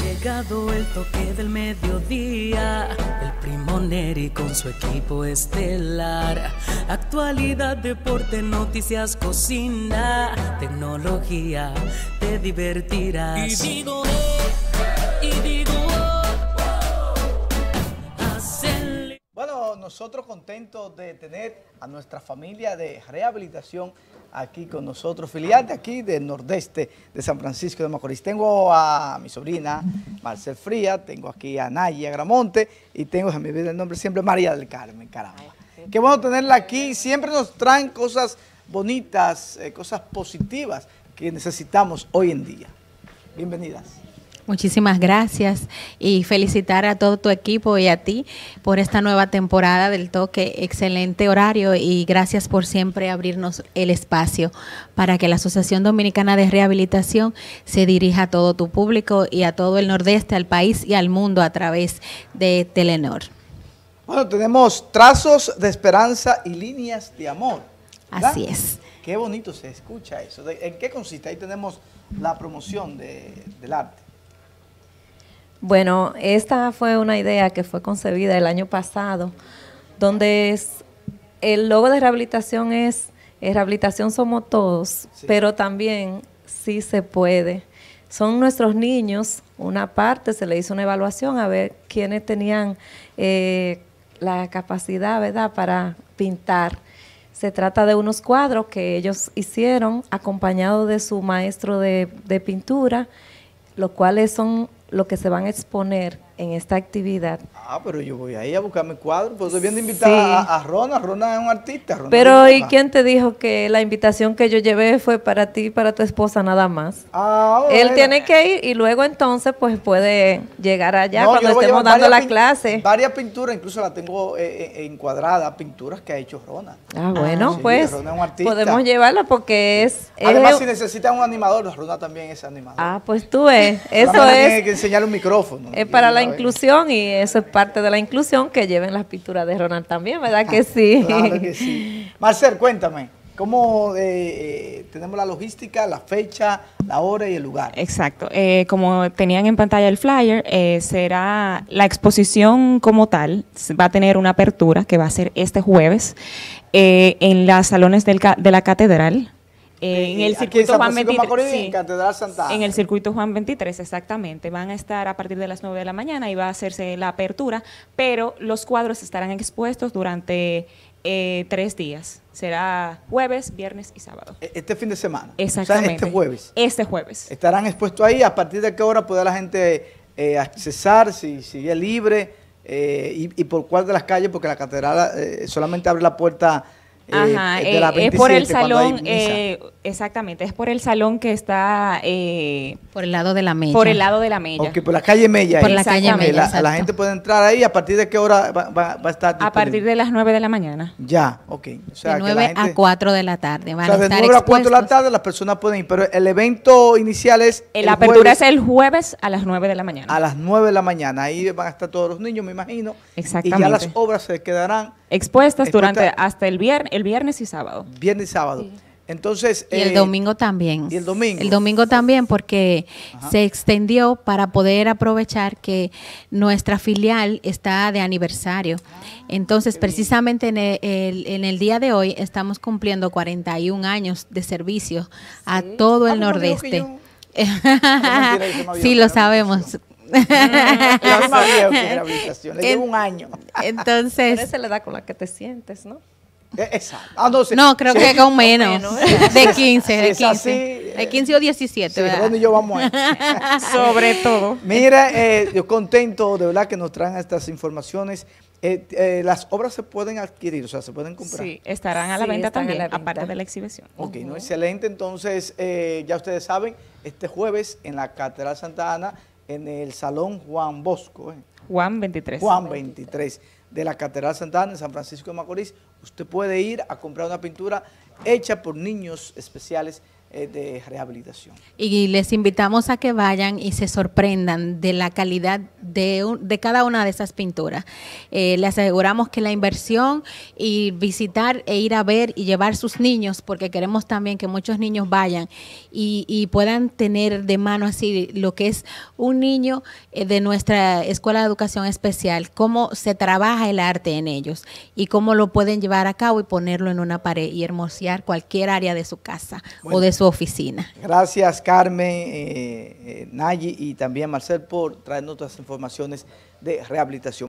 llegado el toque del mediodía, el primo Neri con su equipo estelar. Actualidad, deporte, noticias, cocina, tecnología, te divertirás. Y digo, eh, y digo, oh, oh, Bueno, nosotros contentos de tener a nuestra familia de rehabilitación aquí con nosotros, de aquí del nordeste de San Francisco de Macorís. Tengo a mi sobrina Marcel Fría, tengo aquí a Naya Gramonte y tengo, a mi vida el nombre siempre, María del Carmen, caramba. Qué bueno tenerla aquí, siempre nos traen cosas bonitas, eh, cosas positivas que necesitamos hoy en día. Bienvenidas. Muchísimas gracias y felicitar a todo tu equipo y a ti por esta nueva temporada del toque. Excelente horario y gracias por siempre abrirnos el espacio para que la Asociación Dominicana de Rehabilitación se dirija a todo tu público y a todo el nordeste, al país y al mundo a través de Telenor. Bueno, tenemos trazos de esperanza y líneas de amor. Así es. Qué bonito se escucha eso. ¿En qué consiste? Ahí tenemos la promoción del arte. Bueno, esta fue una idea que fue concebida el año pasado, donde es, el logo de rehabilitación es, eh, rehabilitación somos todos, pero también sí se puede. Son nuestros niños, una parte se le hizo una evaluación a ver quiénes tenían eh, la capacidad, ¿verdad?, para pintar. Se trata de unos cuadros que ellos hicieron acompañados de su maestro de, de pintura, los cuales son lo que se van a exponer en esta actividad. Ah, pero yo voy ahí a buscarme mi cuadro, pues estoy viendo invitar a, Rona, Rona es un artista. pero ¿y quién te dijo que la invitación que yo llevé fue para ti y para tu esposa nada más? Ah, Él tiene que ir y luego entonces pues puede llegar allá cuando estemos dando la clase. Varias pinturas, incluso la tengo eh, eh, eh, encuadrada, pinturas que ha hecho Rona. Ah, bueno, ah, pues Rona es un artista. podemos llevarla porque es... Además, si necesita un animador, Rona también es animador. Ah, pues tú ves, eso es... Tiene que enseñar un micrófono. Es para la inclusión y eso es parte de la inclusión que lleven las pinturas de Ronald también, ¿verdad que sí? claro Marcel, cuéntame. ¿Cómo eh, eh, tenemos la logística, la fecha, la hora y el lugar? Exacto. Eh, como tenían en pantalla el flyer, será la exposición como tal, va a tener una apertura que va a ser este jueves en los salones de la catedral eh, en el circuito Juan 23. en el circuito Juan 23, exactamente. Van a estar a partir de las 9 de la mañana y va a hacerse la apertura, pero los cuadros estarán expuestos durante eh, tres días. Será jueves, viernes y sábado. E-, este fin de semana. Este exactamente. O este jueves. Este jueves. Estarán expuestos ahí. ¿A partir de qué hora puede la gente eh, accesar? Si sigue libre. y, por cuál de las calles? Porque la catedral solamente abre la puerta eh, Ajá, eh, es por el salón, eh, exactamente, es por el salón que está... por el lado de la Mella. Por el lado de la Mella. por la calle Mella. Por la calle Mella, la, gente puede entrar ahí, ¿a partir de qué hora va, a estar A partir de las 9 de la mañana. Ya, ok. O sea, de 9 a 4 de la tarde van o sea, de a, de la tarde las personas pueden ir, pero el evento inicial es... El la apertura es el jueves a las 9 de la mañana. A las 9 de la mañana, ahí van a estar todos los niños, me imagino. Exactamente. Y ya las obras se quedarán Expuestas, durante hasta el viernes, el viernes y sábado. Viernes y sábado. Entonces, y el eh, domingo también. Y el domingo. El domingo también porque se extendió para poder aprovechar que nuestra filial está de aniversario. Ah, Entonces, precisamente en el, día de hoy estamos cumpliendo 41 años de servicio a todo el ah, nordeste. sí, lo sabemos yo que era le llevo un año. Entonces. Pero se le da con la que te sientes, ¿no? E-, exacto. Ah, no, creo que con menos. menos. De 15, de 15. de 15 o 17. ¿verdad? yo vamos a Sobre todo. Mira, eh, yo contento de verdad que nos traen estas informaciones. Eh, eh, las obras se pueden adquirir, o sea, se pueden comprar. Sí, estarán a la venta también, aparte de la exhibición. Ok, excelente. Entonces, ya ustedes saben, este jueves en la Catedral Santa Ana en el Salón Juan Bosco. ¿eh? Juan 23. Juan 23, de la Catedral Santana en San Francisco de Macorís. Usted puede ir a comprar una pintura hecha por niños especiales de rehabilitación. Y les invitamos a que vayan y se sorprendan de la calidad de, un, de cada una de esas pinturas. Eh, les aseguramos que la inversión y visitar e ir a ver y llevar sus niños, porque queremos también que muchos niños vayan y, puedan tener de mano así lo que es un niño eh, de nuestra Escuela de Educación Especial, cómo se trabaja el arte en ellos y cómo lo pueden llevar a cabo y ponerlo en una pared y hermosear cualquier área de su casa o de su oficina. Gracias Carmen, eh, eh, Nayi y también Marcel por traernos otras informaciones de rehabilitación.